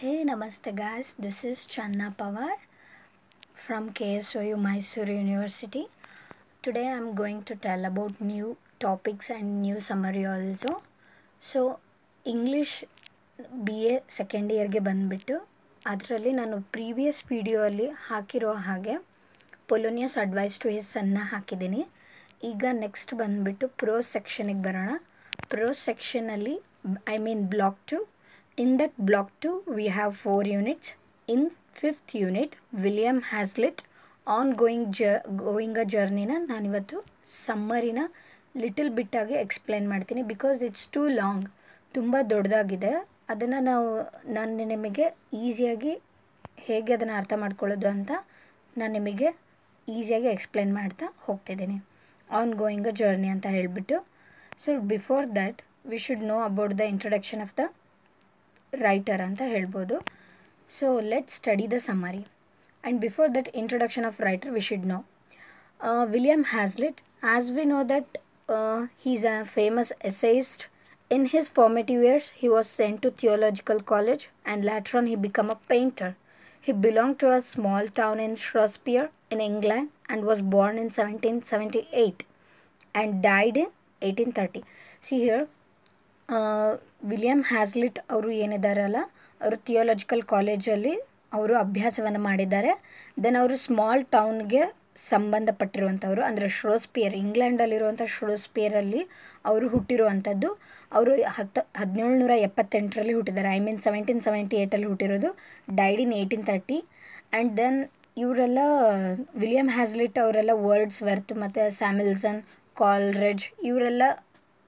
Hey namaste guys, this is Channa Pawar from KSOU Mysore University Today I am going to tell about new topics and new summary also So, English BA second year ge bannbittu Adhra li nanu previous video li haa ki ro Polonius Advice to his son na ki deni Eega next bannbittu pro section ik bara na Pro section ali, I mean block to in In block to we have four units in fifth unit William William on going the going a ಜರ್ನಿನ ನಾನಿವತ್ತು ಸಮ್ಮರಿನ little ಬಿಟ್ಟಾಗಿ explain ಮಾಡ್ತೀನಿ because it's too long ತುಂಬ ದೊಡ್ಡದಾಗಿದೆ ಅದನ್ನು ನಾವು ನಾನು ನಿಮಗೆ ಈಸಿಯಾಗಿ ಹೇಗೆ ಅದನ್ನು ಅರ್ಥ ಮಾಡ್ಕೊಳ್ಳೋದು ಅಂತ ನಾನು ನಿಮಗೆ ಈಸಿಯಾಗಿ ಎಕ್ಸ್ಪ್ಲೇನ್ ಮಾಡ್ತಾ ಹೋಗ್ತಿದ್ದೀನಿ ಆನ್ ಗೋಯಿಂಗ್ ಅ ಜರ್ನಿ ಅಂತ ಹೇಳಿಬಿಟ್ಟು so before that we should know about the introduction of the writer ಅಂತ ಹೇಳ್ಬೋದು so let study the summary and before that introduction of writer we should know William Hazlitt as we know that he is a famous essayist In his formative years, he was sent to theological college and later on he became a painter. He belonged to a small town in Shropshire in England and was born in 1778 and died in 1830. See here, William Hazlitt ಅವರು ಏನಿದ್ದಾರಲ್ಲ ಅವರು theological ಕಾಲೇಜಲ್ಲಿ ಅವರು ಅಭ್ಯಾಸವನ್ನು ಮಾಡಿದ್ದಾರೆ then ಅವರು small ಟೌನ್ಗೆ ಸಂಬಂಧಪಟ್ಟಿರುವಂಥವ್ರು ಅಂದರೆ ಶ್ರೋಸ್ಪಿಯರ್ ಇಂಗ್ಲೆಂಡಲ್ಲಿರುವಂಥ ಶ್ರೋಸ್ಪಿಯರಲ್ಲಿ ಅವರು ಹುಟ್ಟಿರುವಂಥದ್ದು ಅವರು ಹತ್ತು ಹದಿನೇಳು ನೂರ ಎಪ್ಪತ್ತೆಂಟರಲ್ಲಿ ಹುಟ್ಟಿದ್ದಾರೆ ಐ ಮೀನ್ ಸೆವೆಂಟೀನ್ ಸೆವೆಂಟಿ ಏಯ್ಟಲ್ಲಿ ಹುಟ್ಟಿರೋದು died in eighteen thirty and then ಇವರೆಲ್ಲ ವಿಲಿಯಂ ಹ್ಯಾಸ್ಲಿಟ್ ಅವರೆಲ್ಲ ವರ್ಡ್ಸ್ ವರ್ತ್ ಮತ್ತು ಸ್ಯಾಮಿಲ್ಸನ್ ಕಾಲ್ರೆಜ್ ಇವರೆಲ್ಲ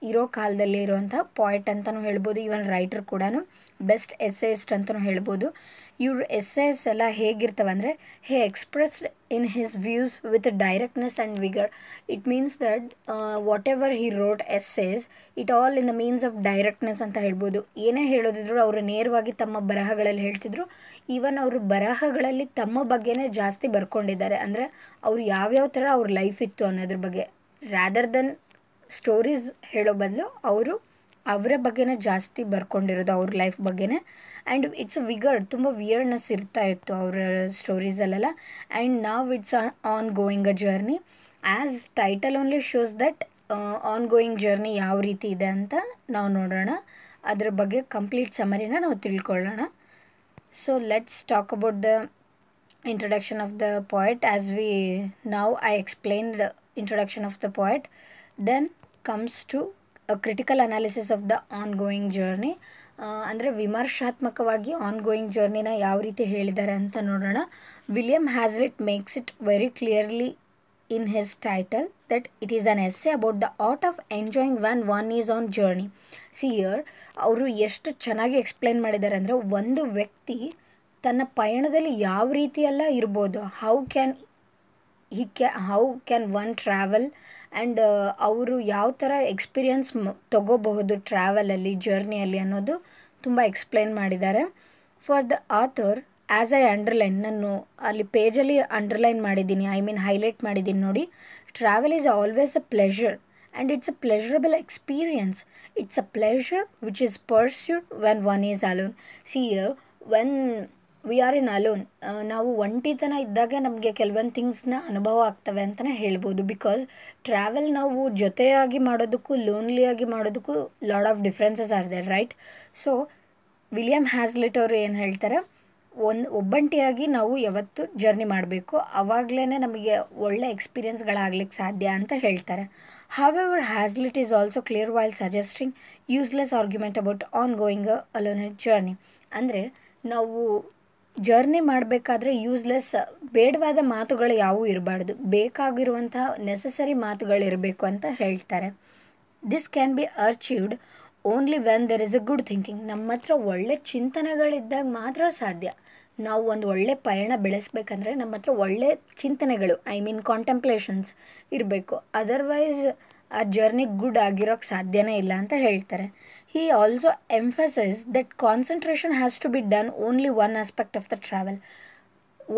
ಇರೋ ಕಾಲದಲ್ಲಿ ಇರುವಂಥ ಪಾಯಿಂಟ್ ಅಂತಲೂ ಹೇಳ್ಬೋದು ಈವನ್ ರೈಟರ್ ಕೂಡ ಬೆಸ್ಟ್ ಎಸ್ಟ್ ಅಂತಲೂ ಹೇಳ್ಬೋದು ಇವ್ರ ಎಸ್ ಎಲ್ಲ ಅಂದರೆ he expressed in his views with directness and vigour it means that whatever he wrote is it all in the means of directness ಅಂತ ಹೇಳ್ಬೋದು ಏನೇ ಹೇಳೋದಿದ್ರು ಅವರು ನೇರವಾಗಿ ತಮ್ಮ ಬರಹಗಳಲ್ಲಿ ಹೇಳ್ತಿದ್ರು ಈವನ್ ಅವರು ಬರಹಗಳಲ್ಲಿ ತಮ್ಮ ಬಗ್ಗೆನೇ ಜಾಸ್ತಿ ಬರ್ಕೊಂಡಿದ್ದಾರೆ ಅಂದರೆ ಅವ್ರು ಯಾವ್ಯಾವ ಥರ ಅವ್ರ ಲೈಫ್ ಇತ್ತು ಅನ್ನೋದ್ರ ಬಗ್ಗೆ ರ್ಯಾದರ್ ದೆನ್ ಸ್ಟೋರೀಸ್ ಹೇಳೋ ಬದಲು ಅವರು ಅವರ ಬಗ್ಗೆನೇ ಜಾಸ್ತಿ ಬರ್ಕೊಂಡಿರೋದು ಅವ್ರ ಲೈಫ್ ಬಗ್ಗೆನೇ ಆ್ಯಂಡ್ ಇಟ್ಸ್ ಅ ವಿಗರ್ ತುಂಬ ವಿಯರ್ನೆಸ್ ಇರ್ತಾ ಇತ್ತು ಅವರ ಸ್ಟೋರೀಸಲ್ಲೆಲ್ಲ ಆ್ಯಂಡ್ ನಾವ್ it's on going a journey as title only shows that on going journey ಯಾವ ರೀತಿ ಇದೆ ಅಂತ ನಾವು ನೋಡೋಣ ಅದರ ಬಗ್ಗೆ ಕಂಪ್ಲೀಟ್ ಸಮರಿನ ನಾವು ತಿಳ್ಕೊಳ್ಳೋಣ so let's talk about the introduction of the point as we ನಾವು I explain the introduction of the point then comes to critical analysis of the ongoing journey ಅಂದರೆ ವಿಮರ್ಶಾತ್ಮಕವಾಗಿ ಆನ್ಗೋಯಿಂಗ್ ಜರ್ನಿನ ಯಾವ ರೀತಿ ಹೇಳಿದ್ದಾರೆ ಅಂತ ನೋಡೋಣ William Hazlitt makes it very clearly in his title that it is an essay about the art of enjoying when one is on journey see here ಅವರು ಎಷ್ಟು ಚೆನ್ನಾಗಿ ಎಕ್ಸ್ಪ್ಲೈನ್ ಮಾಡಿದ್ದಾರೆ ಅಂದರೆ ಒಂದು ವ್ಯಕ್ತಿ ತನ್ನ ಪಯಣದಲ್ಲಿ ಯಾವ ರೀತಿಯೆಲ್ಲ ಇರ್ಬೋದು ಹೌ ಕ್ಯಾನ್ ಹಿ ಕ್ಯಾ how can one travel and ಅವರು ಯಾವ ಥರ ಎಕ್ಸ್ಪೀರಿಯನ್ಸ್ ತಗೋಬಹುದು ಟ್ರಾವೆಲಲ್ಲಿ ಜರ್ನಿಯಲ್ಲಿ ಅನ್ನೋದು ತುಂಬ ಎಕ್ಸ್ಪ್ಲೈನ್ ಮಾಡಿದ್ದಾರೆ for the author as I underline ನಾನು ಅಲ್ಲಿ ಪೇಜಲ್ಲಿ ಅಂಡರ್ಲೈನ್ ಮಾಡಿದ್ದೀನಿ ಐ ಮೀನ್ ಹೈಲೈಟ್ ಮಾಡಿದ್ದೀನಿ ನೋಡಿ travel is always a pleasure and it's a pleasurable experience it's a pleasure which is pursued when one is alone see when we are in alone ನಾವು ಒಂಟಿತನ ಇದ್ದಾಗ ನಮಗೆ ಕೆಲವೊಂದು ಥಿಂಗ್ಸ್ನ ಅನುಭವ ಆಗ್ತವೆ ಅಂತಲೇ ಹೇಳ್ಬೋದು ಬಿಕಾಸ್ ಟ್ರಾವೆಲ್ ನಾವು ಜೊತೆಯಾಗಿ ಮಾಡೋದಕ್ಕೂ ಲೋನ್ಲಿಯಾಗಿ ಮಾಡೋದಕ್ಕೂ lot of differences are there right so William Hazlitt ಅವರು ಏನು ಹೇಳ್ತಾರೆ ಒಂದು ಒಬ್ಬಂಟಿಯಾಗಿ ನಾವು ಯಾವತ್ತು ಜರ್ನಿ ಮಾಡಬೇಕು ಆವಾಗಲೇ ನಮಗೆ ಒಳ್ಳೆ ಎಕ್ಸ್ಪೀರಿಯನ್ಸ್ಗಳಾಗ್ಲಿಕ್ಕೆ ಸಾಧ್ಯ ಅಂತ ಹೇಳ್ತಾರೆ however Hazlitt is also clear while suggesting useless argument about on going alone journey ಅಂದರೆ ನಾವು ಜರ್ನಿ ಮಾಡಬೇಕಾದ್ರೆ ಯೂಸ್ಲೆಸ್ ಬೇಡವಾದ ಮಾತುಗಳು ಯಾವುವೂ ಇರಬಾರ್ದು ಬೇಕಾಗಿರುವಂತಹ ನೆಸಸರಿ ಮಾತುಗಳಿರಬೇಕು ಅಂತ ಹೇಳ್ತಾರೆ this can be achieved only when there is a good thinking ನಮ್ಮ ಹತ್ರ ಒಳ್ಳೆ ಚಿಂತನೆಗಳಿದ್ದಾಗ ಮಾತ್ರ ಸಾಧ್ಯ ನಾವು ಒಂದು ಒಳ್ಳೆ ಪಯಣ ಬೆಳೆಸ್ಬೇಕಂದ್ರೆ ನಮ್ಮ ಹತ್ರ ಒಳ್ಳೆ ಚಿಂತನೆಗಳು ಐ ಮೀನ್ ಕಾಂಟೆಂಪ್ಲೇಷನ್ಸ್ ಇರಬೇಕು ಅದರ್ವೈಸ್ ಆ ಜರ್ನಿ ಗುಡ್ ಆಗಿರೋಕ್ಕೆ ಸಾಧ್ಯನೇ ಇಲ್ಲ ಅಂತ ಹೇಳ್ತಾರೆ He also emphasized that concentration has to be done only one aspect of the travel.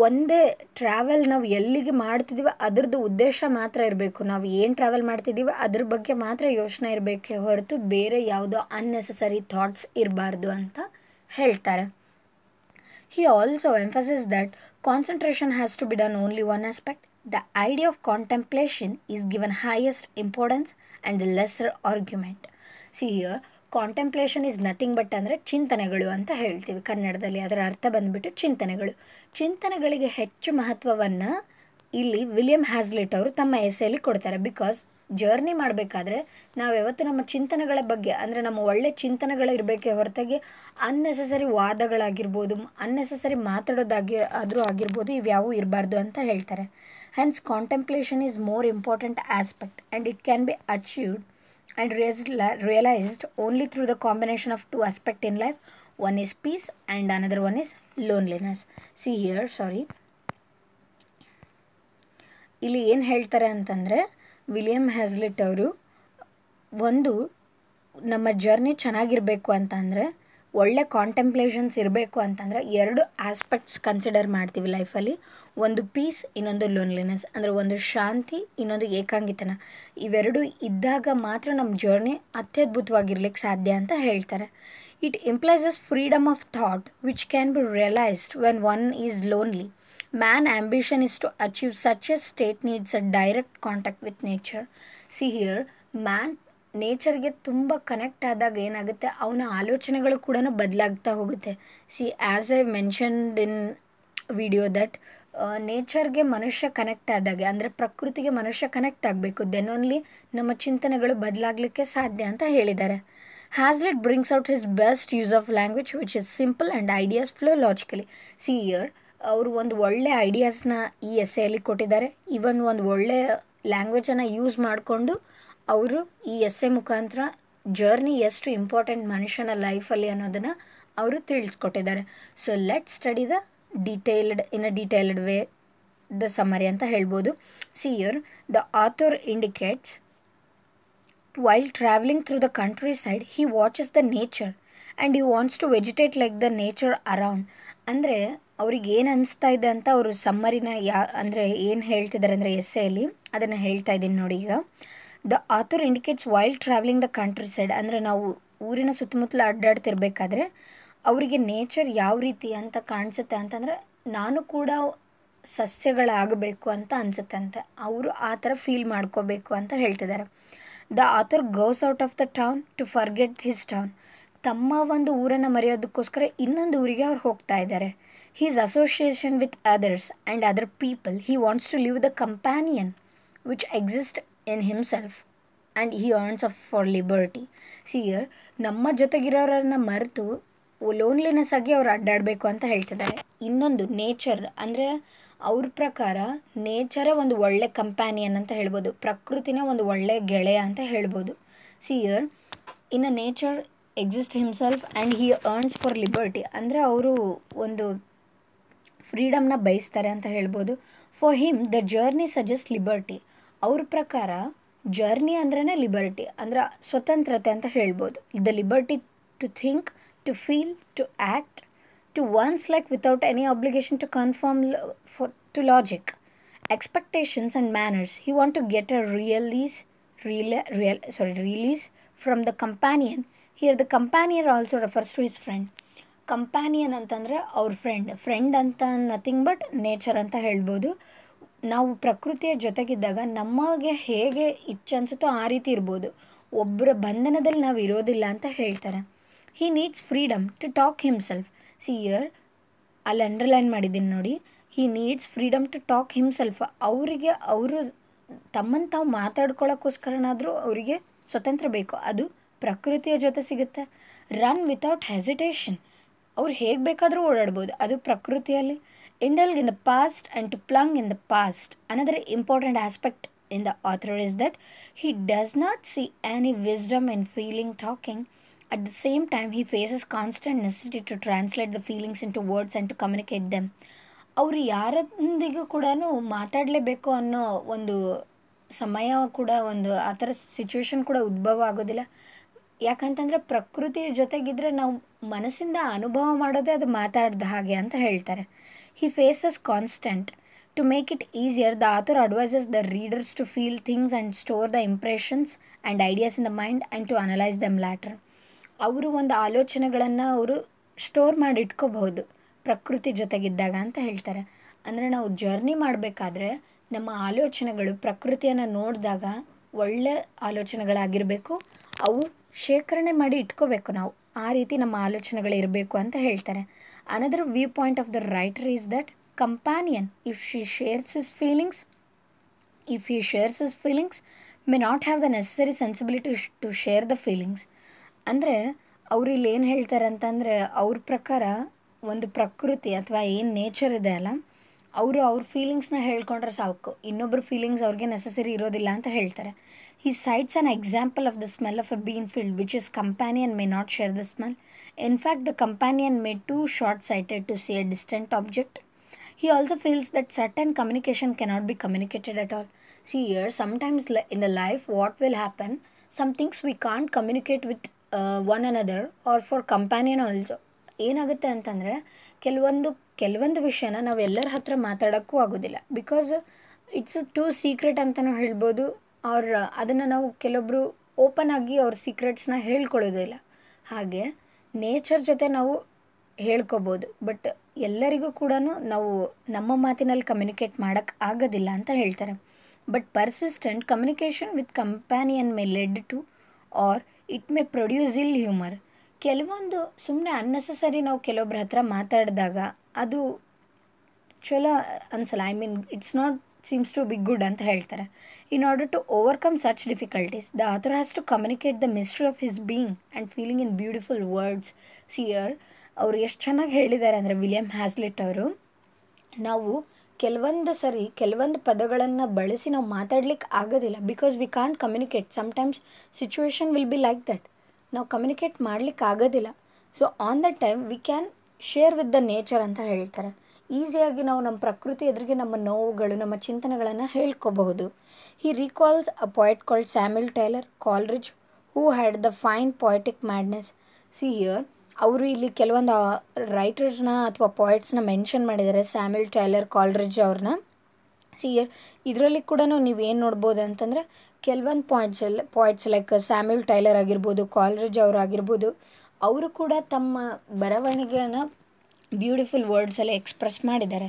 ಒಂದೇ ಟ್ರಾವೆಲ್ ನಾವು ಎಲ್ಲಿಗೆ ಮಾಡ್ತಿದ್ದೀವಿ ಅದ್ರದ್ದು ಉದ್ದೇಶ ಮಾತ್ರ ಇರಬೇಕು ನಾವು ಏನು ಟ್ರಾವೆಲ್ ಮಾಡ್ತಿದ್ದೀವಿ ಅದ್ರ ಬಗ್ಗೆ ಮಾತ್ರ ಯೋಚನೆ ಇರಬೇಕೆ ಹೊರತು ಬೇರೆ ಯಾವುದೋ ಅನ್ನೆಸೆಸರಿ ಥಾಟ್ಸ್ ಇರಬಾರ್ದು ಅಂತ ಹೇಳ್ತಾರೆ he also emphasis that concentration has to be done only one aspect the idea of contemplation is given highest importance and lesser argument see here contemplation is nothing but ಅಂದರೆ ಚಿಂತನೆಗಳು ಅಂತ ಹೇಳ್ತೀವಿ ಕನ್ನಡದಲ್ಲಿ ಅದರ ಅರ್ಥ ಬಂದುಬಿಟ್ಟು ಚಿಂತನೆಗಳು ಚಿಂತನೆಗಳಿಗೆ ಹೆಚ್ಚು ಮಹತ್ವವನ್ನು ಇಲ್ಲಿ ವಿಲಿಯಂ ಹ್ಯಾಸ್ಲಿಟ್ ಅವರು ತಮ್ಮ ಎಸೆಯಲ್ಲಿ ಕೊಡ್ತಾರೆ ಬಿಕಾಸ್ ಜರ್ನಿ ಮಾಡಬೇಕಾದ್ರೆ ನಾವು ಯಾವತ್ತು ನಮ್ಮ ಚಿಂತನೆಗಳ ಬಗ್ಗೆ ಅಂದರೆ ನಮ್ಮ ಒಳ್ಳೆ ಚಿಂತನೆಗಳಿರಬೇಕೆ ಹೊರತಾಗಿ ಅನ್ನೆಸೆಸರಿ ವಾದಗಳಾಗಿರ್ಬೋದು ಅನ್ನೆಸೆಸರಿ ಮಾತಾಡೋದಾಗಿ ಆದರೂ ಆಗಿರ್ಬೋದು ಇವ್ಯಾವೂ ಇರಬಾರ್ದು ಅಂತ ಹೇಳ್ತಾರೆ hence contemplation is more important aspect and it can be achieved and realized only through the combination of two aspects in life. One is peace and another one is loneliness. See here, sorry. ಇಲ್ಲಿ ಏನು ಹೇಳ್ತಾರೆ ಅಂತಂದರೆ William Hazlitt ಅವರು ಒಂದು ನಮ್ಮ journey ಚೆನ್ನಾಗಿರಬೇಕು ಅಂತಂದರೆ ಒಳ್ಳೆ ಕಾಂಟೆಂಪ್ಲೇಷನ್ಸ್ ಇರಬೇಕು ಅಂತಂದರೆ ಎರಡು ಆಸ್ಪೆಕ್ಟ್ಸ್ ಕನ್ಸಿಡರ್ ಮಾಡ್ತೀವಿ ಲೈಫಲ್ಲಿ ಒಂದು ಪೀಸ್ ಇನ್ನೊಂದು ಲೋನ್ಲಿನೆಸ್ ಅಂದರೆ ಒಂದು ಶಾಂತಿ ಇನ್ನೊಂದು ಏಕಾಂಗಿತನ ಇವೆರಡು ಇದ್ದಾಗ ಮಾತ್ರ ನಮ್ಮ ಜರ್ನಿ ಅತ್ಯದ್ಭುತವಾಗಿರ್ಲಿಕ್ಕೆ ಸಾಧ್ಯ ಅಂತ ಹೇಳ್ತಾರೆ it implies freedom of thought which can be realised when one is lonely man ambition is to achieve such a state needs a direct contact with nature see here man ನೇಚರ್ಗೆ ತುಂಬ connect ಆದಾಗ ಏನಾಗುತ್ತೆ ಅವನ ಆಲೋಚನೆಗಳು ಕೂಡ ಬದಲಾಗ್ತಾ ಹೋಗುತ್ತೆ see as I mentioned in video that ನೇಚರ್ಗೆ ಮನುಷ್ಯ ಕನೆಕ್ಟ್ ಆದಾಗೆ ಅಂದರೆ ಪ್ರಕೃತಿಗೆ ಮನುಷ್ಯ ಕನೆಕ್ಟ್ ಆಗಬೇಕು ದೆನ್ ಓನ್ಲಿ ನಮ್ಮ ಚಿಂತನೆಗಳು ಬದಲಾಗಲಿಕ್ಕೆ ಸಾಧ್ಯ ಅಂತ ಹೇಳಿದ್ದಾರೆ Hazlitt brings out his best use of language which is simple and ideas flow logically see here ಅವರು ಒಂದು ಒಳ್ಳೆ ಐಡಿಯಾಸ್ನ ಈ ಎಸ್ಸೆಯಲ್ಲಿ ಕೊಟ್ಟಿದ್ದಾರೆ ಈವನ್ ಒಂದು ಒಳ್ಳೆ ಲ್ಯಾಂಗ್ವೇಜನ್ನು ಯೂಸ್ ಮಾಡಿಕೊಂಡು ಅವರು ಈ ಎಸ್ ಎ ಮುಖಾಂತರ ಜರ್ನಿ ಎಷ್ಟು ಇಂಪಾರ್ಟೆಂಟ್ ಮನುಷ್ಯನ ಲೈಫಲ್ಲಿ ಅನ್ನೋದನ್ನು ಅವರು ತಿಳಿಸ್ಕೊಟ್ಟಿದ್ದಾರೆ so let study the detailed in a detailed way the summary ಅಂತ ಹೇಳ್ಬೋದು see here the author indicates while travelling through the countryside he watches the nature and he wants to vegetate like the nature around ಅಂದರೆ ಅವ್ರಿಗೆ ಏನು ಅನಿಸ್ತಾ ಇದೆ ಅಂತ ಅವರು ಸಮ್ಮರಿನ ಯಾ ಅಂದರೆ ಏನು ಹೇಳ್ತಿದ್ದಾರೆ ಅಂದರೆ ಎಸ್ಸೆಯಲ್ಲಿ ಅದನ್ನು ಹೇಳ್ತಾ ಇದ್ದೀನಿ ನೋಡಿ ಈಗ the author indicates while travelling the countryside ಅಂದರೆ ನಾವು ಊರಿನ ಸುತ್ತಮುತ್ತಲ ಅಡ್ಡಾಡ್ತಿರ್ಬೇಕಾದ್ರೆ ಅವರಿಗೆ ನೇಚರ್ ಯಾವ ರೀತಿ ಅಂತ ಕಾಣಿಸುತ್ತೆ ಅಂತಂದರೆ ನಾನು ಕೂಡ ಸಸ್ಯಗಳಾಗಬೇಕು ಅಂತ ಅನಿಸುತ್ತಂತೆ ಅವರು ಆ ಥರ ಫೀಲ್ ಮಾಡ್ಕೋಬೇಕು ಅಂತ ಹೇಳ್ತಿದ್ದಾರೆ the author goes out of the town to forget his town ತಮ್ಮ ಒಂದು ಊರನ್ನು ಮರೆಯೋದಕ್ಕೋಸ್ಕರ ಇನ್ನೊಂದು ಊರಿಗೆ ಅವ್ರು ಹೋಗ್ತಾ ಇದ್ದಾರೆ his association with others and other people he wants to live the companion which exist in himself and he yearns up for liberty see here ನಮ್ಮ ಜೊತೆಗಿರೋರನ್ನ ಮರೆತು ಲೋನ್ಲಿನೆಸ್ ಆಗಿ ಅವ್ರು ಅಡ್ಡಾಡಬೇಕು ಅಂತ ಹೇಳ್ತಿದ್ದಾರೆ ಇನ್ನೊಂದು ನೇಚರ್ ಅಂದರೆ ಅವ್ರ ಪ್ರಕಾರ ನೇಚರೇ ಒಂದು ಒಳ್ಳೆ ಕಂಪ್ಯಾನಿಯನ್ ಅಂತ ಹೇಳ್ಬೋದು ಪ್ರಕೃತಿನೇ ಒಂದು ಒಳ್ಳೆ ಗೆಳೆಯ ಅಂತ ಹೇಳ್ಬೋದು ಸಿ ಇನ್ ಇನ್ನು nature exist himself and he yearns for liberty ಅಂದರೆ ಅವರು ಒಂದು ಫ್ರೀಡಮ್ನ ಬಯಸ್ತಾರೆ ಅಂತ ಹೇಳ್ಬೋದು for him the journey suggest liberty ಅವ್ರ ಪ್ರಕಾರ ಜರ್ನಿ ಅಂದ್ರೇ ಲಿಬರ್ಟಿ ಅಂದ್ರೆ ಸ್ವತಂತ್ರತೆ ಅಂತ ಹೇಳ್ಬೋದು the liberty to think to feel to act to one's like without any obligation to confirm for to logic expectations and manners he want to get a real real sorry release from the companion here the companion also refers to his friend companion ಅಂತಂದ್ರೆ ಅವ್ರ friend friend ಅಂತ nothing but nature ಅಂತ ಹೇಳ್ಬೋದು ನಾವು ಪ್ರಕೃತಿಯ ಜೊತೆಗಿದ್ದಾಗ ನಮಗೆ ಹೇಗೆ ಅನ್ಸುತ್ತೋ ಆ ರೀತಿ ಇರ್ಬೋದು ಒಬ್ಬರ ಬಂಧನದಲ್ಲಿ ನಾವು ಇರೋದಿಲ್ಲ ಅಂತ ಹೇಳ್ತಾರೆ he needs freedom to talk himself see here ಅಲ್ಲಿ ಅಂಡರ್ಲೈನ್ ಮಾಡಿದ್ದೀನಿ ನೋಡಿ he needs freedom to talk himself ಅವರಿಗೆ ಅವರು ತಮ್ಮನ್ನು ತಾವು ಮಾತಾಡ್ಕೊಳ್ಳೋಕ್ಕೋಸ್ಕರನಾದರೂ ಅವರಿಗೆ ಸ್ವತಂತ್ರ ಬೇಕು ಅದು ಪ್ರಕೃತಿಯ ಜೊತೆ ಸಿಗುತ್ತೆ ರನ್ ವಿತೌಟ್ ಹೆಸಿಟೇಷನ್ ಅವ್ರು ಹೇಗೆ ಬೇಕಾದರೂ ಓಡಾಡ್ಬೋದು ಅದು ಪ್ರಕೃತಿಯಲ್ಲಿ indulge in the past and to plunge in the past. Another important aspect in the author is that he does not see any wisdom in feeling talking. At the same time, he faces constant necessity to translate the feelings into words and to communicate them. ಅವರು ಯಾರೊಂದಿಗೂ ಕೂಡ ಮಾತಾಡಲೇಬೇಕು ಅನ್ನೋ ಒಂದು ಸಮಯ ಕೂಡ ಒಂದು ಆ ಥರ ಸಿಚುವೇಶನ್ ಕೂಡ ಉದ್ಭವ ಆಗೋದಿಲ್ಲ ಯಾಕಂತಂದರೆ ಪ್ರಕೃತಿಯ ಜೊತೆಗಿದ್ದರೆ ನಾವು ಮನಸ್ಸಿಂದ ಅನುಭವ ಮಾಡೋದೇ ಅದು ಮಾತಾಡ್ದ ಹಾಗೆ ಅಂತ ಹೇಳ್ತಾರೆ he faces constant. To make it easier, the author advises the readers to feel things and store the impressions and ideas in the mind and to analyze them later. ಅವರು ಒಂದು ಆಲೋಚನೆಗಳನ್ನು ಅವರು ಸ್ಟೋರ್ ಮಾಡಿ ಇಟ್ಕೋಬಹುದು ಪ್ರಕೃತಿ ಜೊತೆಗಿದ್ದಾಗ ಅಂತ ಹೇಳ್ತಾರೆ ಅಂದರೆ ನಾವು ಜರ್ನಿ ಮಾಡಬೇಕಾದ್ರೆ ನಮ್ಮ ಆಲೋಚನೆಗಳು ಪ್ರಕೃತಿಯನ್ನು ನೋಡಿದಾಗ ಒಳ್ಳೆ ಆಲೋಚನೆಗಳಾಗಿರಬೇಕು ಅವು ಶೇಖರಣೆ ಮಾಡಿ ಇಟ್ಕೋಬೇಕು ನಾವು ಆ ರೀತಿ ನಮ್ಮ ಆಲೋಚನೆಗಳು ಇರಬೇಕು ಅಂತ ಹೇಳ್ತಾರೆ another viewpoint of the writer is that companion if she shares is feelings if he shares is feelings may not have the necessary sensibility to share the feelings ಅಂದರೆ ಅವ್ರು ಇಲ್ಲಿ ಏನು ಹೇಳ್ತಾರೆ ಅಂತಂದರೆ ಅವ್ರ ಪ್ರಕಾರ ಒಂದು ಪ್ರಕೃತಿ ಅಥವಾ ಏನು ನೇಚರ್ ಇದೆ ಅಲ್ಲ ಅವರು ಅವ್ರ ಫೀಲಿಂಗ್ಸ್ನ ಹೇಳ್ಕೊಂಡ್ರೆ ಸಾಕು ಇನ್ನೊಬ್ಬರ ಫೀಲಿಂಗ್ಸ್ ಅವ್ರಿಗೆ ನೆಸಸರಿ ಇರೋದಿಲ್ಲ ಅಂತ ಹೇಳ್ತಾರೆ He cites an example of the smell of a bean field, which his companion may not share the smell. In fact, the companion may too short sighted to see a distant object. He also feels that certain communication cannot be communicated at all. See here, sometimes in the life, what will happen? Some things we can't communicate with uh, another, or for companion also. In ಏನಾಗುತ್ತೆ ಅಂತಂದರೆ ಕೆಲವೊಂದು ಕೆಲವೊಂದು ವಿಷಯನ ನಾವು ಎಲ್ಲರ ಹತ್ರ ಮಾತಾಡೋಕ್ಕೂ ಆಗೋದಿಲ್ಲ because it's to secret ಅಂತಲೂ ಹೇಳ್ಬೋದು ಅವ್ರ ಅದನ್ನು ನಾವು ಕೆಲವೊಬ್ರು ಓಪನ್ ಆಗಿ ಅವ್ರ ಸೀಕ್ರೆಟ್ಸ್ನ ಹೇಳ್ಕೊಳ್ಳೋದಿಲ್ಲ ಹಾಗೆ ನೇಚರ್ ಜೊತೆ ನಾವು ಹೇಳ್ಕೊಬೋದು ಬಟ್ ಎಲ್ಲರಿಗೂ ಕೂಡ ನಾವು ನಮ್ಮ ಮಾತಿನಲ್ಲಿ ಕಮ್ಯುನಿಕೇಟ್ ಮಾಡೋಕ್ಕೆ ಆಗೋದಿಲ್ಲ ಅಂತ ಹೇಳ್ತಾರೆ but persistent communication with companion may led to or it may produce ill humour ಕೆಲವೊಂದು ಸುಮ್ಮನೆ ಅನ್ನೆಸಸರಿ ನಾವು ಕೆಲವೊಬ್ರ ಹತ್ರ ಮಾತಾಡಿದಾಗ ಅದು ಚಲೋ ಅನ್ಸಲ್ಲ I mean it's not seems to big good ಅಂತ ಹೇಳ್ತಾರೆ in order to overcome such difficulties the author has to communicate the mystery of his being and feeling in beautiful words see here ಅವರು ಎಷ್ಟು ಚೆನ್ನಾಗಿ ಹೇಳಿದ್ದಾರೆ ಅಂದರೆ ವಿಲಿಯಂ ಹ್ಯಾಸ್ಲಿಟ್ ಅವರು ನಾವು ಕೆಲವೊಂದು ಸರಿ ಕೆಲವೊಂದು ಪದಗಳನ್ನು ಬಳಸಿ ನಾವು ಮಾತಾಡ್ಲಿಕ್ಕೆ ಆಗೋದಿಲ್ಲ because we can't communicate sometimes situation will be like that ನಾವು ಕಮ್ಯುನಿಕೇಟ್ ಮಾಡ್ಲಿಕ್ಕೆ ಆಗೋದಿಲ್ಲ so on the time we can share with the nature ಅಂತ ಹೇಳ್ತಾರೆ ಈಸಿಯಾಗಿ ನಾವು ನಮ್ಮ ಪ್ರಕೃತಿ ಎದುರಿಗೆ ನಮ್ಮ ನೋವುಗಳು ನಮ್ಮ ಚಿಂತನೆಗಳನ್ನು ಹೇಳ್ಕೋಬಹುದು he recalls a poet called Samuel Taylor Coleridge who had the fine poetic madness see here ಅವರು ಇಲ್ಲಿ ಕೆಲವೊಂದು ರೈಟರ್ಸ್ನ ಅಥವಾ ಪಾಯ್ಟ್ಸ್ನ ಮೆನ್ಷನ್ ಮಾಡಿದ್ದಾರೆ ಸ್ಯಾಮ್ಯುಲ್ ಟೈಲರ್ ಕಾಲ್ರಿಜ್ ಅವ್ರನ್ನ ಸಿ ಹಿಯರ್ ಇದರಲ್ಲಿ ಕೂಡ ನೀವು ಏನು ನೋಡ್ಬೋದು ಅಂತಂದರೆ ಕೆಲವೊಂದು ಪಾಯಿಂಟ್ಸ್ ಎಲ್ಲ ಪಾಯಿಂಟ್ಸ್ ಲೈಕ್ ಸ್ಯಾಮ್ಯುಲ್ ಟೈಲರ್ ಆಗಿರ್ಬೋದು ಕಾಲ್ರಿಜ್ ಅವ್ರು ಆಗಿರ್ಬೋದು ಅವರು ಕೂಡ ತಮ್ಮ ಬರವಣಿಗೆಯನ್ನು ಬ್ಯೂಟಿಫುಲ್ ವರ್ಡ್ಸಲ್ಲಿ ಎಕ್ಸ್ಪ್ರೆಸ್ ಮಾಡಿದ್ದಾರೆ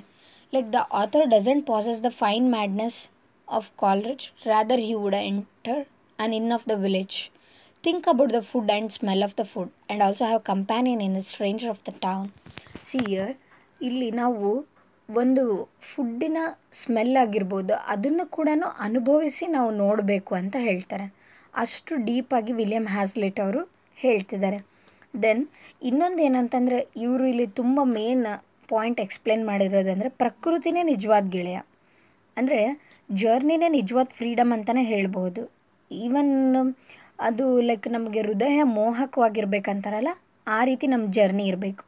like the author doesn't possess the fine madness of college rather he would enter and in of the village think about the food and smell of the food and also have companion in the stranger of the town see here ಇಲ್ಲಿ ನಾವು ಒಂದು ಫುಡ್ಡಿನ smell ಆಗಿರ್ಬೋದು ಅದನ್ನು ಕೂಡ ಅನುಭವಿಸಿ ನಾವು ನೋಡಬೇಕು ಅಂತ ಹೇಳ್ತಾರೆ ಅಷ್ಟು ಡೀಪಾಗಿ ವಿಲಿಯಂ ಹ್ಯಾಸ್ಲೆಟ್ ಅವರು ಹೇಳ್ತಿದ್ದಾರೆ ದೆನ್ ಇನ್ನೊಂದು ಏನಂತಂದರೆ ಇವರು ಇಲ್ಲಿ ತುಂಬ ಮೇನ್ ಪಾಯಿಂಟ್ ಎಕ್ಸ್ಪ್ಲೇನ್ ಮಾಡಿರೋದಂದರೆ ಪ್ರಕೃತಿನೇ ನಿಜವಾದ ಗೆಳೆಯ ಅಂದರೆ ಜರ್ನಿನೇ ನಿಜವಾದ ಫ್ರೀಡಮ್ ಅಂತಲೇ ಹೇಳ್ಬೋದು ಈವನ್ ಅದು ಲೈಕ್ ನಮಗೆ ಹೃದಯ ಮೋಹಕವಾಗಿರ್ಬೇಕಂತಾರಲ್ಲ ಆ ರೀತಿ ನಮ್ಮ ಜರ್ನಿ ಇರಬೇಕು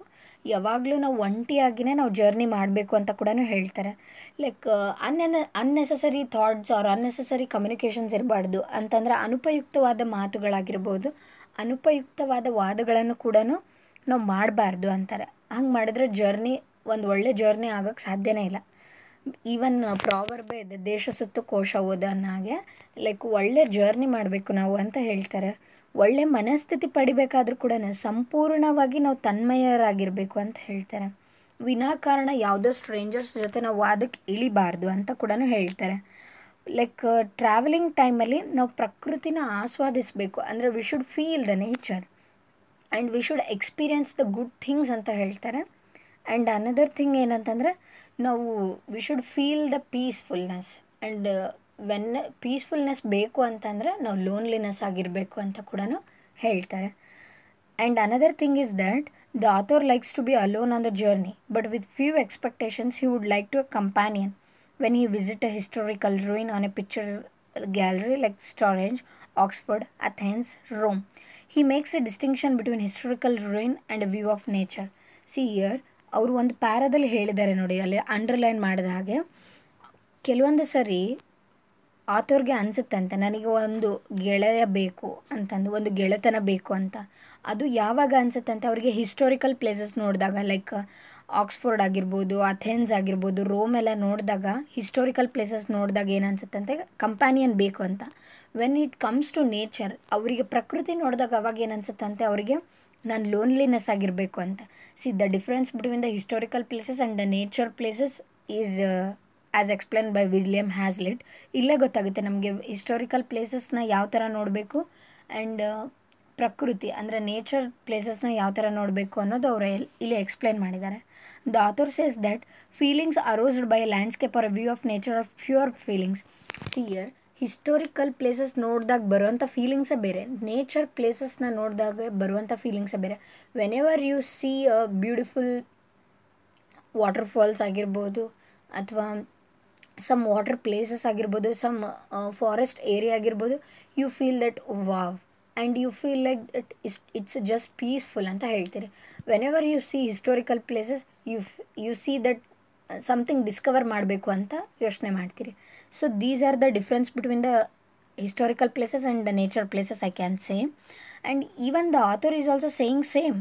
ಯಾವಾಗಲೂ ನಾವು ಒಂಟಿಯಾಗಿನೇ ನಾವು ಜರ್ನಿ ಮಾಡಬೇಕು ಅಂತ ಕೂಡ ಹೇಳ್ತಾರೆ ಲೈಕ್ ಅನ್ನ unnecessary thoughts or unnecessary communications ಇರಬಾರ್ದು ಅಂತಂದರೆ ಅನುಪಯುಕ್ತವಾದ ಮಾತುಗಳಾಗಿರ್ಬೋದು ಅನುಪಯುಕ್ತವಾದ ವಾದಗಳನ್ನು ಕೂಡ ನಾವು ಮಾಡಬಾರ್ದು ಅಂತಾರೆ ಹಂಗೆ ಮಾಡಿದ್ರೆ ಜರ್ನಿ ಒಂದು ಒಳ್ಳೆ ಜರ್ನಿ ಆಗೋಕ್ಕೆ ಸಾಧ್ಯನೇ ಇಲ್ಲ ಈವನ್ ಪ್ರಾಬರ್ಬೇ ಇದೆ ದೇಶ ಸುತ್ತ ಕೋಶ ಓದ ಹಾಗೆ ಲೈಕ್ ಒಳ್ಳೆ ಜರ್ನಿ ಮಾಡಬೇಕು ನಾವು ಅಂತ ಹೇಳ್ತಾರೆ ಒಳ್ಳೆ ಮನಸ್ಥಿತಿ ಪಡಿಬೇಕಾದ್ರೂ ಕೂಡ ಸಂಪೂರ್ಣವಾಗಿ ನಾವು ತನ್ಮಯರಾಗಿರಬೇಕು ಅಂತ ಹೇಳ್ತಾರೆ ವಿನಾಕಾರಣ ಯಾವುದೋ ಸ್ಟ್ರೇಂಜರ್ಸ್ ಜೊತೆ ನಾವು ವಾದಕ್ಕೆ ಇಳಿಬಾರ್ದು ಅಂತ ಕೂಡ ಹೇಳ್ತಾರೆ ಲೈಕ್ ಟ್ರಾವೆಲಿಂಗ್ ಟೈಮಲ್ಲಿ ನಾವು ಪ್ರಕೃತಿನ ಆಸ್ವಾದಿಸಬೇಕು ಅಂದರೆ we should feel the nature and we should experience the good things ಅಂತ ಹೇಳ್ತಾರೆ ಆ್ಯಂಡ್ ಅನದರ್ ಥಿಂಗ್ ಏನಂತಂದರೆ ನಾವು we should feel the peacefulness and when peacefulness ಬೇಕು ಅಂತಂದರೆ ನಾವು ಲೋನ್ಲಿನೆಸ್ ಆಗಿರಬೇಕು ಅಂತ ಕೂಡ ಹೇಳ್ತಾರೆ and another thing is that the author likes to be alone on the journey but with few expectations he would like to a companion when he visit a historical ruin on a picture gallery like Storange, Oxford, Athens, Rome. He makes a distinction between historical ruin and a view of nature. See here ಅವರು ಒಂದು ಪ್ಯಾರದಲ್ಲಿ ಹೇಳಿದ್ದಾರೆ ನೋಡಿ ಅಲ್ಲಿ underline ಮಾಡಿದ ಹಾಗೆ ಕೆಲವೊಂದು ಸರಿ ಆತೋರ್ಗೆ ಅನಿಸುತ್ತಂತೆ ನನಗೆ ಒಂದು ಗೆಳೆಯ ಬೇಕು ಅಂತಂದು ಒಂದು ಗೆಳೆತನ ಬೇಕು ಅಂತ ಅದು ಯಾವಾಗ ಅನಿಸುತ್ತಂತೆ ಅವರಿಗೆ ಹಿಸ್ಟೋರಿಕಲ್ ಪ್ಲೇಸಸ್ ನೋಡಿದಾಗ ಲೈಕ್ ಆಕ್ಸ್ಫೋರ್ಡ್ ಆಗಿರ್ಬೋದು ಅಥೆನ್ಸ್ ಆಗಿರ್ಬೋದು ರೋಮ್ ಎಲ್ಲ ನೋಡಿದಾಗ ಹಿಸ್ಟೋರಿಕಲ್ ಪ್ಲೇಸಸ್ ನೋಡಿದಾಗ ಏನು ಅಂತ ಕಂಪ್ಯಾನಿಯನ್ ಬೇಕು ಅಂತ when it comes to nature ಅವರಿಗೆ ಪ್ರಕೃತಿ ನೋಡಿದಾಗ ಅವಾಗ ಏನು ಅಂತ ಅವರಿಗೆ ನಾನು ಲೋನ್ಲಿನೆಸ್ ಆಗಿರಬೇಕು ಅಂತ see the difference between the historical places and the nature places is as explain by William Hazlitt ಇಲ್ಲೇ ಗೊತ್ತಾಗುತ್ತೆ ನಮಗೆ ಹಿಸ್ಟೋರಿಕಲ್ ಪ್ಲೇಸಸ್ನ ಯಾವ ಥರ ನೋಡಬೇಕು ಆ್ಯಂಡ್ ಪ್ರಕೃತಿ ಅಂದರೆ ನೇಚರ್ ಪ್ಲೇಸಸ್ನ ಯಾವ ಥರ ನೋಡಬೇಕು ಅನ್ನೋದು ಅವರು ಇಲ್ಲಿ ಎಕ್ಸ್ಪ್ಲೇನ್ ಮಾಡಿದ್ದಾರೆ the author says that feelings aroused by landscape or view of nature of pure feelings see here historical places ನೋಡಿದಾಗ ಬರುವಂಥ ಫೀಲಿಂಗ್ಸೇ ಬೇರೆ ನೇಚರ್ ಪ್ಲೇಸಸ್ನ ನೋಡಿದಾಗ ಬರುವಂಥ ಫೀಲಿಂಗ್ಸೇ ಬೇರೆ whenever you see a beautiful water falls ಆಗಿರ್ಬೋದು ಅಥವಾ ಸಮ್ ವಾಟರ್ ಪ್ಲೇಸಸ್ ಆಗಿರ್ಬೋದು ಸಮ್ ಫಾರೆಸ್ಟ್ ಏರಿಯಾ ಆಗಿರ್ಬೋದು you feel that wow and you feel like that is it's just peaceful ಅಂತ ಹೇಳ್ತೀರಿ whenever you see historical places you you see that something discover ಮಾಡಬೇಕು ಅಂತ ಯೋಚನೆ ಮಾಡ್ತೀರಿ so these are the difference between the historical places and the nature places I can same and even the author is also saying same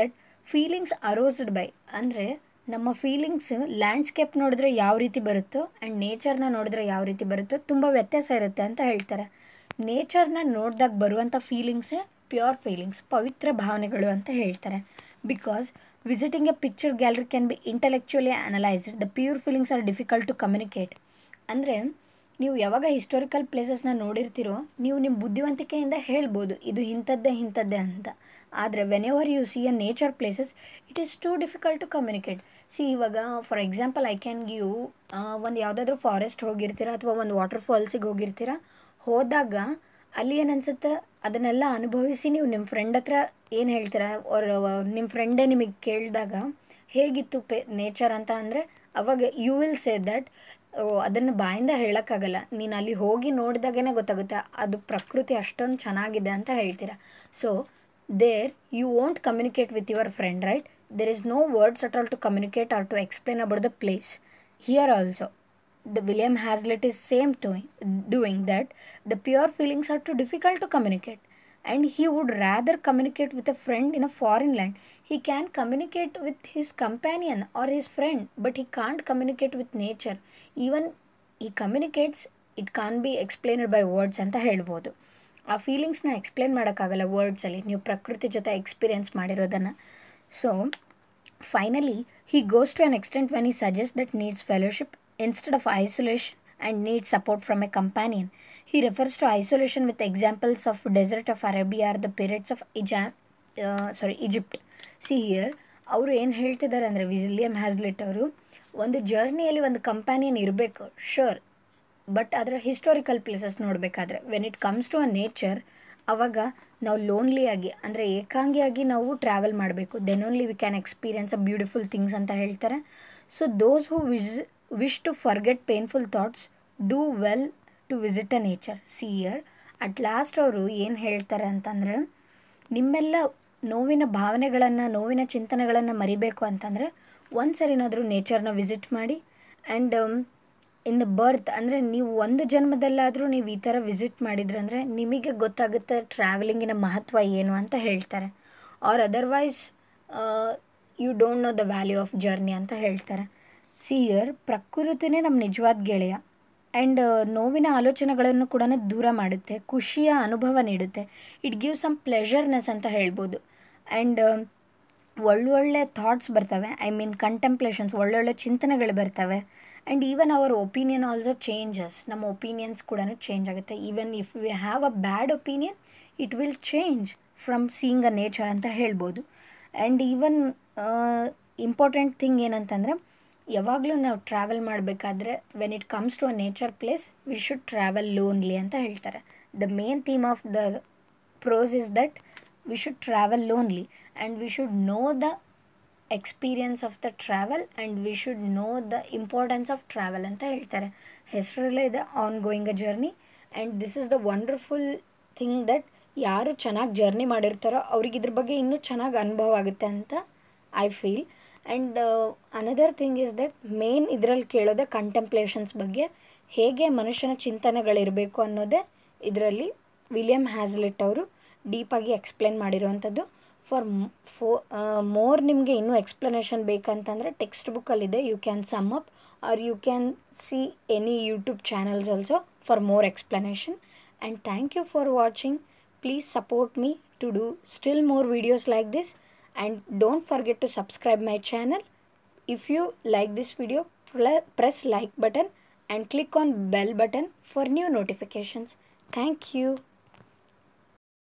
that feelings aroused by ಅಂದರೆ ನಮ್ಮ feelings landscape ನೋಡಿದ್ರೆ ಯಾವ ರೀತಿ ಬರುತ್ತೋ ಆ್ಯಂಡ್ ನೇಚರ್ನ ನೋಡಿದ್ರೆ ಯಾವ ರೀತಿ ಬರುತ್ತೋ ತುಂಬ ವ್ಯತ್ಯಾಸ ಇರುತ್ತೆ ಅಂತ ಹೇಳ್ತಾರೆ ನೇಚರ್ನ ನೋಡಿದಾಗ ಬರುವಂಥ ಫೀಲಿಂಗ್ಸೇ ಪ್ಯೂರ್ ಫೀಲಿಂಗ್ಸ್ ಪವಿತ್ರ ಭಾವನೆಗಳು ಅಂತ ಹೇಳ್ತಾರೆ because visiting a picture gallery can be intellectually analysed the pure feelings are difficult to communicate ಅಂದರೆ ನೀವು ಯಾವಾಗ ಹಿಸ್ಟೋರಿಕಲ್ ಪ್ಲೇಸಸ್ನ ನೋಡಿರ್ತೀರೋ ನೀವು ನಿಮ್ಮ ಬುದ್ಧಿವಂತಿಕೆಯಿಂದ ಹೇಳ್ಬೋದು ಇದು ಇಂಥದ್ದೇ ಇಂಥದ್ದೇ ಅಂತ ಆದರೆ whenever you see a nature places it is too difficult to communicate see ಇವಾಗ for example I can give ಒಂದು ಯಾವುದಾದ್ರೂ ಫಾರೆಸ್ಟ್ ಹೋಗಿರ್ತೀರಾ ಅಥವಾ ಒಂದು ವಾಟರ್ ಫಾಲ್ಸಿಗೆ ಹೋಗಿರ್ತೀರಾ ಹೋದಾಗ ಅಲ್ಲಿ ಏನನ್ಸುತ್ತೆ ಅದನ್ನೆಲ್ಲ ಅನುಭವಿಸಿ ನೀವು ನಿಮ್ಮ ಫ್ರೆಂಡ್ ಹತ್ರ ಏನು ಹೇಳ್ತೀರಾ ಅವ್ರ ನಿಮ್ಮ ಫ್ರೆಂಡೇ ನಿಮಗೆ ಕೇಳಿದಾಗ ಹೇಗಿತ್ತು ಪೇ ನೇಚರ್ ಅಂತ ಅಂದರೆ ಅವಾಗ ಯು ವಿಲ್ ಸೇ ದಟ್ ಅದನ್ನು ಬಾಯಿಂದ ಹೇಳೋಕ್ಕಾಗಲ್ಲ ನೀನು ಅಲ್ಲಿ ಹೋಗಿ ನೋಡಿದಾಗೇ ಗೊತ್ತಾಗುತ್ತೆ ಅದು ಪ್ರಕೃತಿ ಅಷ್ಟೊಂದು ಚೆನ್ನಾಗಿದೆ ಅಂತ ಹೇಳ್ತೀರಾ so there you won't communicate with your friend right there is no words at all to communicate or to explain about the place here also the William Hazlitt is same doing, doing that the pure feelings are too difficult to communicate and he would rather communicate with a friend in a foreign land. He can communicate with his companion or his friend but he can't communicate with nature. Even he communicates it can't be explained by words ಅಂತ ಹೇಳ್ಬೋದು ಆ ಫೀಲಿಂಗ್ಸ್ನ explain words ವರ್ಡ್ಸಲ್ಲಿ ನೀವು prakruti ಜೊತೆ experience ಮಾಡಿರೋದನ್ನು So, finally, he goes to an extent when he suggests that needs fellowship. instead of isolation and needs support from a companion. He refers to isolation with examples of desert of Arabia or the pirates of uh, Egypt. Sorry Egypt see here ಅವರು ಏನು ಹೇಳ್ತಿದ್ದಾರೆ ಅಂದರೆ William Hazlitt ಅವರು ಒಂದು ಜರ್ನಿಯಲ್ಲಿ ಒಂದು companion ಇರಬೇಕು sure but ಅದರ historical places ನೋಡಬೇಕಾದ್ರೆ when it comes to a nature ಅವಾಗ ನಾವು ಲೋನ್ಲಿಯಾಗಿ ಅಂದರೆ ಏಕಾಂಗಿಯಾಗಿ ನಾವು ಟ್ರಾವೆಲ್ ಮಾಡಬೇಕು then only we can experience a beautiful things ಅಂತ ಹೇಳ್ತಾರೆ so those who wish wish to forget painful thoughts do well to visit a nature see here at last ಅವರು ಏನು ಹೇಳ್ತಾರೆ ಅಂತಂದರೆ ನಿಮ್ಮೆಲ್ಲ ನೋವಿನ ಭಾವನೆಗಳನ್ನು ನೋವಿನ ಚಿಂತನೆಗಳನ್ನು ಮರಿಬೇಕು ಅಂತಂದರೆ ಒಂದು ಸರಿನಾದರೂ ನೇಚರ್ನ ವಿಸಿಟ್ ಮಾಡಿ ಆ್ಯಂಡ್ ಇನ್ ದ ಬರ್ತ್ ಅಂದರೆ ನೀವು ಒಂದು ಜನ್ಮದಲ್ಲಾದರೂ ನೀವು ಈ ಥರ ವಿಸಿಟ್ ಮಾಡಿದ್ರೆ ಅಂದರೆ ನಿಮಗೆ ಗೊತ್ತಾಗುತ್ತೆ ಟ್ರಾವೆಲಿಂಗಿನ ಮಹತ್ವ ಏನು ಅಂತ ಹೇಳ್ತಾರೆ or otherwise you don't know the value of journey ಅಂತ ಹೇಳ್ತಾರೆ ಸಿ ಇಯರ್ ಪ್ರಕೃತಿನೇ ನಮ್ಮ ನಿಜವಾದ ಗೆಳೆಯ ಆ್ಯಂಡ್ ನೋವಿನ ಆಲೋಚನೆಗಳನ್ನು ಕೂಡ ದೂರ ಮಾಡುತ್ತೆ ಖುಷಿಯ ಅನುಭವ ನೀಡುತ್ತೆ ಇಟ್ ಗಿವ್ ಸಮ್ ಪ್ಲೆಷರ್ನೆಸ್ ಅಂತ ಹೇಳ್ಬೋದು ಆ್ಯಂಡ್ ಒಳ್ಳೊಳ್ಳೆ ಥಾಟ್ಸ್ ಬರ್ತವೆ ಐ ಮೀನ್ ಕಂಟೆಂಪ್ಲೇಷನ್ಸ್ ಒಳ್ಳೊಳ್ಳೆ ಚಿಂತನೆಗಳು ಬರ್ತವೆ and even our opinion also changes ನಮ್ಮ ಒಪಿನಿಯನ್ಸ್ ಕೂಡ ಚೇಂಜ್ ಆಗುತ್ತೆ even if we have a bad opinion it will change from seeing a nature ಅಂತ ಹೇಳ್ಬೋದು ಆ್ಯಂಡ್ ಈವನ್ ಇಂಪಾರ್ಟೆಂಟ್ ಥಿಂಗ್ ಏನಂತಂದರೆ ಯಾವಾಗಲೂ ನಾವು ಟ್ರಾವೆಲ್ ಮಾಡಬೇಕಾದ್ರೆ when it comes to a nature place we should travel lonely ಅಂತ ಹೇಳ್ತಾರೆ the main theme of the prose is that we should travel lonely and we should know the experience of the travel and we should know the importance of travel ಅಂತ ಹೇಳ್ತಾರೆ ಹೆಸರಲ್ಲೇ ಇದೆ on going a journey and this is the wonderful thing that ಯಾರು ಚೆನ್ನಾಗಿ journey ಮಾಡಿರ್ತಾರೋ ಅವ್ರಿಗೆ ಇದ್ರ ಬಗ್ಗೆ ಇನ್ನೂ ಚೆನ್ನಾಗಿ ಅನುಭವ ಆಗುತ್ತೆ ಅಂತ I feel and another thing is that main ಇದರಲ್ಲಿ ಕೇಳೋದೆ ಕಂಟೆಂಪ್ಲೇಷನ್ಸ್ ಬಗ್ಗೆ ಹೇಗೆ ಮನುಷ್ಯನ ಚಿಂತನೆಗಳಿರಬೇಕು ಅನ್ನೋದೇ ಇದರಲ್ಲಿ ವಿಲಿಯಂ ಹ್ಯಾಸ್ಲೆಟ್ ಅವರು ಡೀಪಾಗಿ ಎಕ್ಸ್ಪ್ಲೇನ್ ಮಾಡಿರೋವಂಥದ್ದು ಫಾರ್ ಫೋ ಮೋರ್ uh, ನಿಮಗೆ ಇನ್ನೂ ಎಕ್ಸ್ಪ್ಲನೇಷನ್ ಬೇಕಂತಂದರೆ ಟೆಕ್ಸ್ಟ್ ಬುಕ್ಕಲ್ಲಿದೆ you can sum up or you can see any YouTube channels also for more explanation and thank you for watching please support me to do still more videos like this and don't forget to subscribe my channel. If you like this video, press like button and click on bell button for new notifications. Thank you.